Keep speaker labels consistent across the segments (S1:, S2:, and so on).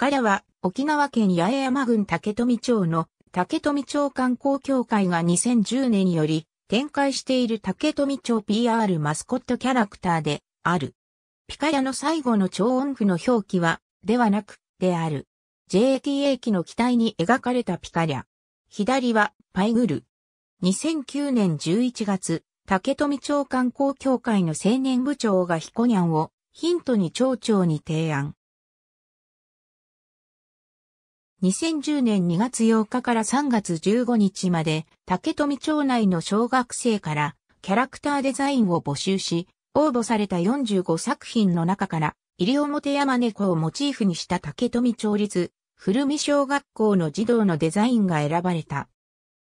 S1: からは、沖縄
S2: 県八重山郡竹富町の竹富町観光協会が2010年より展開している竹富町 PR マスコットキャラクターである。ピカヤの最後の超音符の表記は、ではなく、である。JTA 機の機体に描かれたピカリャ。左は、パイグル。2009年11月、竹富町観光協会の青年部長がヒコニャ
S1: ンをヒントに町長に提案。
S2: 2010年2月8日から3月15日まで、竹富町内の小学生からキャラクターデザインを募集し、応募された45作品の中から、り表山猫をモチーフにした竹富町立、古見小学校の児童のデザインが選ばれた。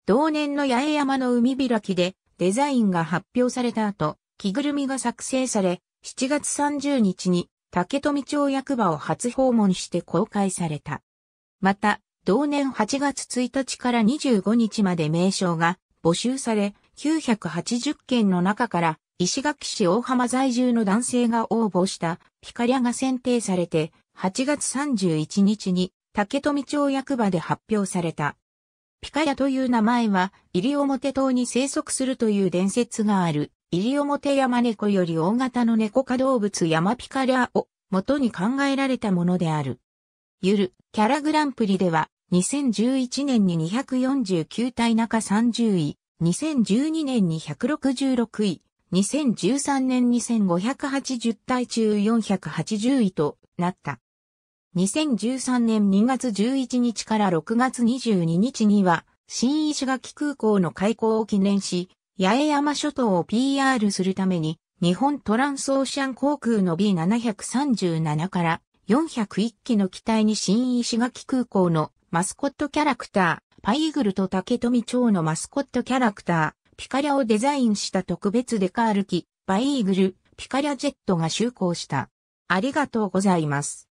S2: 同年の八重山の海開きでデザインが発表された後、着ぐるみが作成され、7月30日に竹富町役場を初訪問して公開された。また、同年8月1日から25日まで名称が募集され、980件の中から、石垣市大浜在住の男性が応募したピカリアが選定されて、8月31日に竹富町役場で発表された。ピカリアという名前は、モ表島に生息するという伝説がある、モ表山猫より大型の猫科動物山ピカリアを元に考えられたものである。ゆるキャラグランプリでは、2011年に249体中30位、2012年に166位、2013年2 5 8 0体中480位となった。2013年2月11日から6月22日には、新石垣空港の開港を記念し、八重山諸島を PR するために、日本トランスオーシャン航空の B737 から401機の機体に新石垣空港のマスコットキャラクター、パイーグルと竹富町のマスコットキャラクター、ピカリャをデザインした特別デカール機、パイーグル、ピカリャジェットが就
S1: 航した。ありがとうございます。